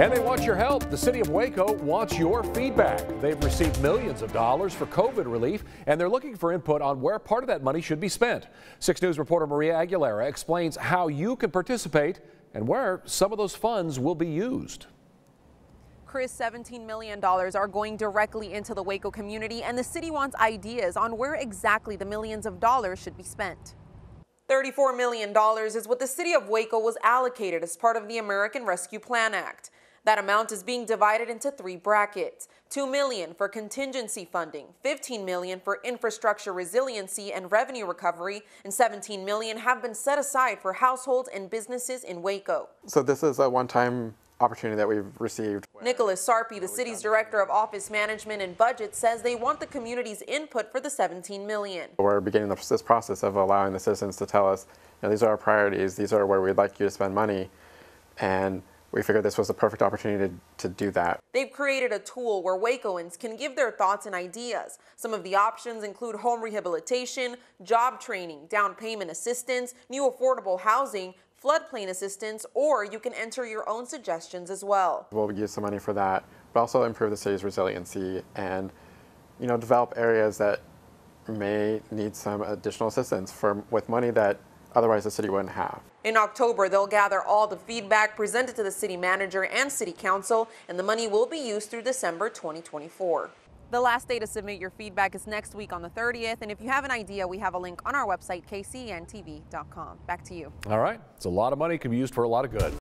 And they want your help. The city of Waco wants your feedback. They've received millions of dollars for COVID relief, and they're looking for input on where part of that money should be spent. 6 News reporter Maria Aguilera explains how you can participate and where some of those funds will be used. Chris, $17 million are going directly into the Waco community, and the city wants ideas on where exactly the millions of dollars should be spent. $34 million is what the city of Waco was allocated as part of the American Rescue Plan Act. That amount is being divided into three brackets. 2 million for contingency funding, 15 million for infrastructure resiliency and revenue recovery, and 17 million have been set aside for households and businesses in Waco. So this is a one-time opportunity that we've received. Nicholas Sarpy, the city's director of office management and budget, says they want the community's input for the 17 million. We're beginning this process of allowing the citizens to tell us, you know, these are our priorities, these are where we'd like you to spend money, and we figured this was the perfect opportunity to, to do that. They've created a tool where Wacoans can give their thoughts and ideas. Some of the options include home rehabilitation, job training, down payment assistance, new affordable housing, floodplain assistance, or you can enter your own suggestions as well. We'll use the money for that, but also improve the city's resiliency and, you know, develop areas that may need some additional assistance for, with money that Otherwise, the city wouldn't have. In October, they'll gather all the feedback presented to the city manager and city council, and the money will be used through December 2024. The last day to submit your feedback is next week on the 30th. And if you have an idea, we have a link on our website, kcntv.com. Back to you. All right. It's a lot of money can be used for a lot of good.